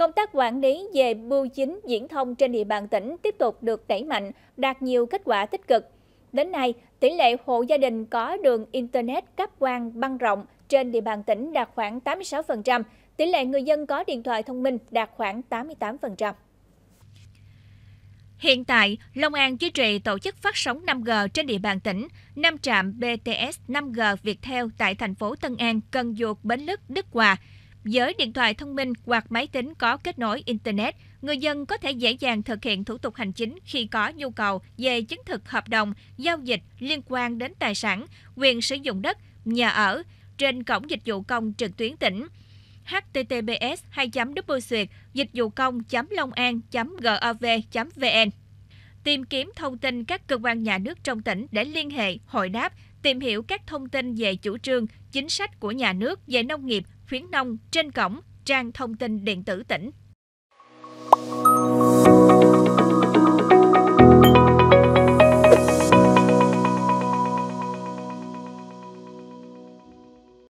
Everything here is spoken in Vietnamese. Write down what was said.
Công tác quản lý về bưu chính diễn thông trên địa bàn tỉnh tiếp tục được đẩy mạnh, đạt nhiều kết quả tích cực. Đến nay, tỷ lệ hộ gia đình có đường Internet cấp quang băng rộng trên địa bàn tỉnh đạt khoảng 86%, tỷ lệ người dân có điện thoại thông minh đạt khoảng 88%. Hiện tại, Long An duy trì tổ chức phát sóng 5G trên địa bàn tỉnh. 5 trạm BTS 5G Viettel tại thành phố Tân An, Cần Duột, Bến Lức, Đức Hòa – với điện thoại thông minh hoặc máy tính có kết nối Internet, người dân có thể dễ dàng thực hiện thủ tục hành chính khi có nhu cầu về chứng thực hợp đồng, giao dịch liên quan đến tài sản, quyền sử dụng đất, nhà ở trên cổng dịch vụ công trực tuyến tỉnh https 2 xuyệt dịch vụ công long an gov vn tìm kiếm thông tin các cơ quan nhà nước trong tỉnh để liên hệ hội đáp tìm hiểu các thông tin về chủ trương chính sách của nhà nước về nông nghiệp khuyến nông trên cổng trang thông tin điện tử tỉnh